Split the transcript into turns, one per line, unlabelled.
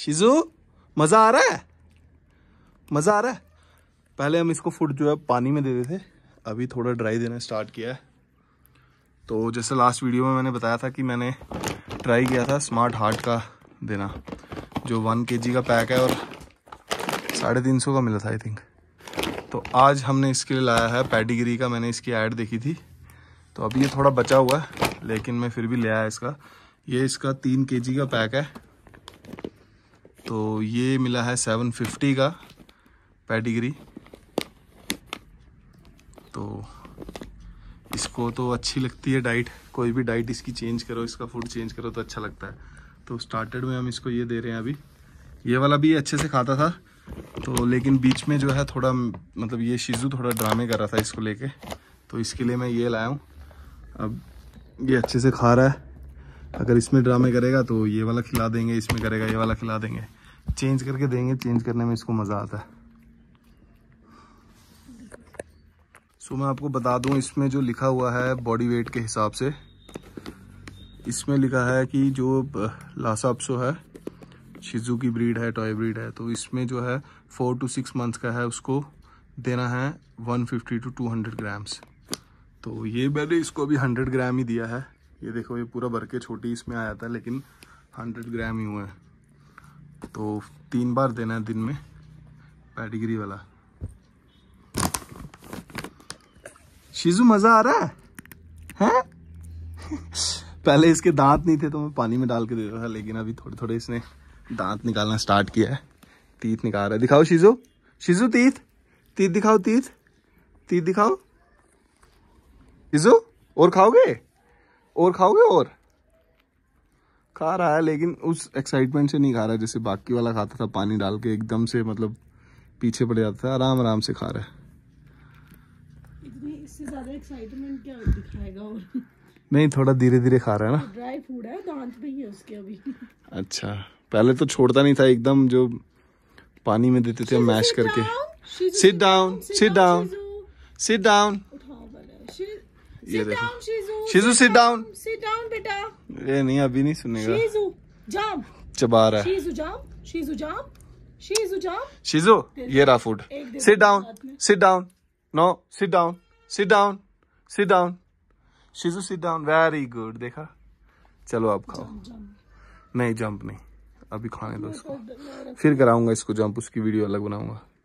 शिजु मज़ा आ रहा है मज़ा आ रहा है पहले हम इसको फूड जो है पानी में देते दे थे अभी थोड़ा ड्राई देना स्टार्ट किया है तो जैसे लास्ट वीडियो में मैंने बताया था कि मैंने ट्राई किया था स्मार्ट हार्ट का देना जो वन के का पैक है और साढ़े तीन सौ का मिला था आई थिंक तो आज हमने इसके लिए लाया है पैडिगिरी का मैंने इसकी ऐड देखी थी तो अभी ये थोड़ा बचा हुआ है लेकिन मैं फिर भी ले आया इसका ये इसका तीन के का पैक है तो ये मिला है सेवन फिफ्टी का पैडिग्री तो इसको तो अच्छी लगती है डाइट कोई भी डाइट इसकी चेंज करो इसका फूड चेंज करो तो अच्छा लगता है तो स्टार्टेड में हम इसको ये दे रहे हैं अभी ये वाला भी अच्छे से खाता था तो लेकिन बीच में जो है थोड़ा मतलब ये शिजू थोड़ा ड्रामे कर रहा था इसको लेके तो इसके लिए मैं ये लाया हूँ अब ये अच्छे से खा रहा है अगर इसमें ड्रामे करेगा तो ये वाला खिला देंगे इसमें करेगा ये वाला खिला देंगे चेंज करके देंगे चेंज करने में इसको मज़ा आता है सो मैं आपको बता दूं इसमें जो लिखा हुआ है बॉडी वेट के हिसाब से इसमें लिखा है कि जो लासापसो है शिजू की ब्रीड है टॉय ब्रीड है तो इसमें जो है फोर टू सिक्स मंथ्स का है उसको देना है one fifty to two hundred grams तो ये मैंने इसको अभी हंड्रेड ग्राम ही दिया है ये देखो ये पूरा भर के छोटी इसमें आया था लेकिन हंड्रेड ग्राम ही हुआ है तो तीन बार देना है दिन में पैटिगरी वाला शिजु मज़ा आ रहा है हैं पहले इसके दांत नहीं थे तो मैं पानी में डाल के देता था लेकिन अभी थोड़े थोड़े इसने दांत निकालना स्टार्ट किया है तीत निकाल रहा है दिखाओ शिजु शिजु तीत तीत दिखाओ तीत तीत दिखाओ शिजु और खाओगे और खाओगे और खा रहा है लेकिन उस एक्साइटमेंट से नहीं खा रहा जैसे बाकी वाला खाता था पानी डाल के एकदम से मतलब पीछे पड़ जाता था आराम आराम से खा रहा है नहीं थोड़ा धीरे धीरे खा रहा है ना ड्राई फूड है दांत पे ही है उसके अभी अच्छा पहले तो छोड़ता नहीं था एकदम जो पानी में देते थे मैश करके sit down sit down sit down ये देखो शिजू सिट डाउन सिट डाउन बेटा ये नहीं अभी नहीं सुनेगा शिजू जाम
चबा रहा है शिजू
जाम शिजू जाम शिजू जाम शिजू ये रहा food sit down sit down no sit down sit down sit down Shiju sit down very good देखा चलो आप खाओ नहीं जंप नहीं अभी खाने दो उसको फिर कराऊंगा इसको जंप उसकी वीडियो अलग बनाऊंगा